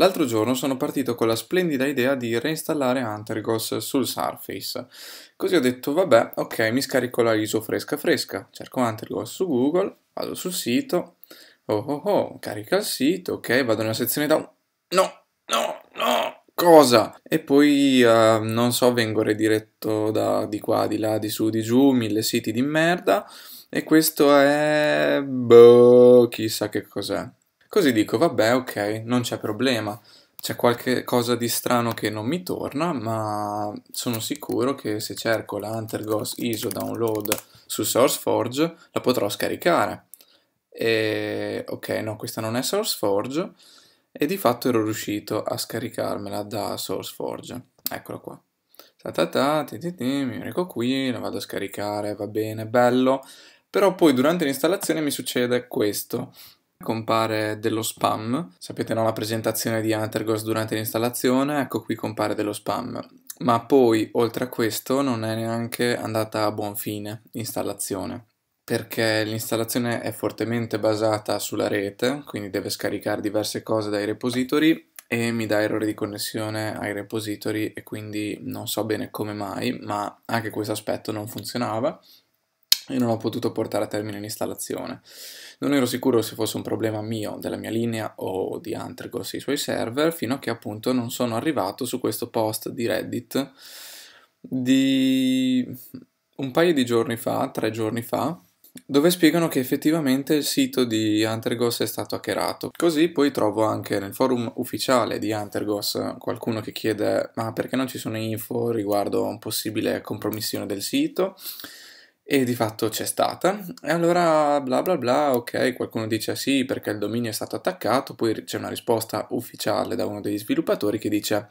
L'altro giorno sono partito con la splendida idea di reinstallare Antergos sul Surface. Così ho detto, vabbè, ok, mi scarico la ISO fresca fresca, cerco Antergos su Google, vado sul sito, oh oh oh, carica il sito, ok, vado nella sezione down, no, no, no, cosa? E poi, uh, non so, vengo rediretto da di qua, di là, di su, di giù, mille siti di merda, e questo è... boh, chissà che cos'è. Così dico, vabbè, ok, non c'è problema. C'è qualche cosa di strano che non mi torna, ma sono sicuro che se cerco la Hunterghost ISO download su SourceForge la potrò scaricare. E ok, no, questa non è SourceForge e di fatto ero riuscito a scaricarmela da SourceForge. Eccola qua. Ta ta ta, ti ti ti, mi reco qui, la vado a scaricare, va bene, bello. Però poi durante l'installazione mi succede questo compare dello spam, sapete no, la presentazione di Antergos durante l'installazione, ecco qui compare dello spam, ma poi oltre a questo non è neanche andata a buon fine l'installazione perché l'installazione è fortemente basata sulla rete, quindi deve scaricare diverse cose dai repository e mi dà errori di connessione ai repository e quindi non so bene come mai, ma anche questo aspetto non funzionava e non ho potuto portare a termine l'installazione. Non ero sicuro se fosse un problema mio, della mia linea o di Antragos e i suoi server, fino a che appunto non sono arrivato su questo post di Reddit di un paio di giorni fa, tre giorni fa, dove spiegano che effettivamente il sito di Antergos è stato hackerato. Così poi trovo anche nel forum ufficiale di Antergos qualcuno che chiede ma perché non ci sono info riguardo a un possibile compromissione del sito e di fatto c'è stata. E allora bla bla bla, ok, qualcuno dice sì perché il dominio è stato attaccato, poi c'è una risposta ufficiale da uno degli sviluppatori che dice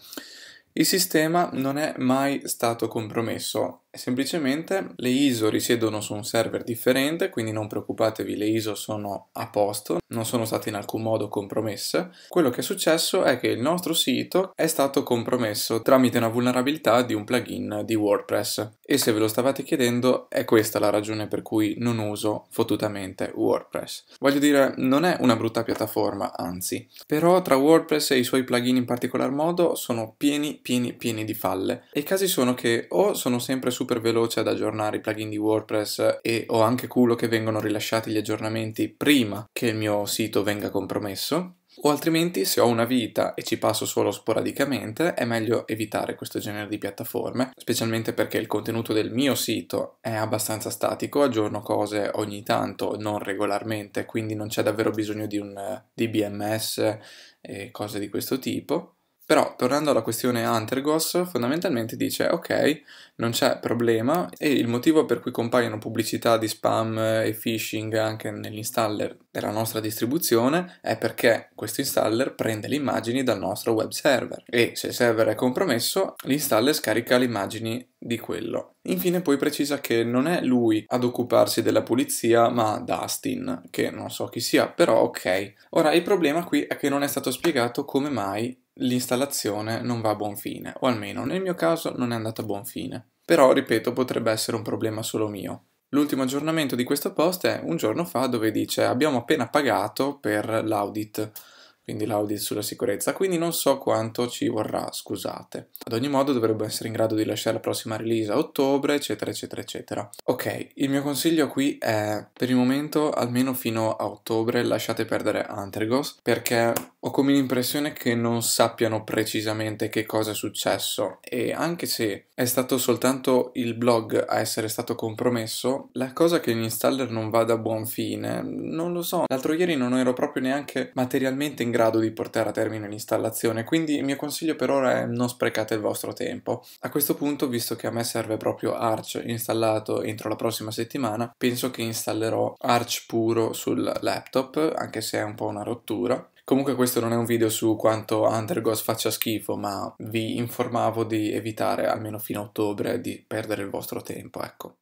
il sistema non è mai stato compromesso, semplicemente le ISO risiedono su un server differente, quindi non preoccupatevi, le ISO sono a posto, non sono state in alcun modo compromesse. Quello che è successo è che il nostro sito è stato compromesso tramite una vulnerabilità di un plugin di WordPress e se ve lo stavate chiedendo è questa la ragione per cui non uso fottutamente WordPress. Voglio dire, non è una brutta piattaforma, anzi, però tra WordPress e i suoi plugin in particolar modo sono pieni pieni pieni pieni di falle. E i casi sono che o sono sempre super veloce ad aggiornare i plugin di WordPress e ho anche culo che vengono rilasciati gli aggiornamenti prima che il mio sito venga compromesso, o altrimenti se ho una vita e ci passo solo sporadicamente è meglio evitare questo genere di piattaforme, specialmente perché il contenuto del mio sito è abbastanza statico, aggiorno cose ogni tanto, non regolarmente, quindi non c'è davvero bisogno di un DBMS e cose di questo tipo. Però tornando alla questione Antergos, fondamentalmente dice ok, non c'è problema e il motivo per cui compaiono pubblicità di spam e phishing anche nell'installer della nostra distribuzione è perché questo installer prende le immagini dal nostro web server e se il server è compromesso l'installer scarica le immagini di quello. Infine poi precisa che non è lui ad occuparsi della pulizia ma Dustin, che non so chi sia, però ok. Ora il problema qui è che non è stato spiegato come mai l'installazione non va a buon fine, o almeno nel mio caso non è andata a buon fine. Però, ripeto, potrebbe essere un problema solo mio. L'ultimo aggiornamento di questo post è un giorno fa dove dice abbiamo appena pagato per l'audit quindi l'audit sulla sicurezza, quindi non so quanto ci vorrà, scusate. Ad ogni modo dovrebbe essere in grado di lasciare la prossima release a ottobre, eccetera, eccetera, eccetera. Ok, il mio consiglio qui è, per il momento, almeno fino a ottobre, lasciate perdere Antergos, perché ho come l'impressione che non sappiano precisamente che cosa è successo e anche se è stato soltanto il blog a essere stato compromesso, la cosa che l'installer non vada a buon fine, non lo so. L'altro ieri non ero proprio neanche materialmente in grado grado di portare a termine l'installazione, quindi il mio consiglio per ora è non sprecate il vostro tempo. A questo punto, visto che a me serve proprio Arch installato entro la prossima settimana, penso che installerò Arch puro sul laptop, anche se è un po' una rottura. Comunque questo non è un video su quanto Undergos faccia schifo, ma vi informavo di evitare, almeno fino a ottobre, di perdere il vostro tempo, ecco.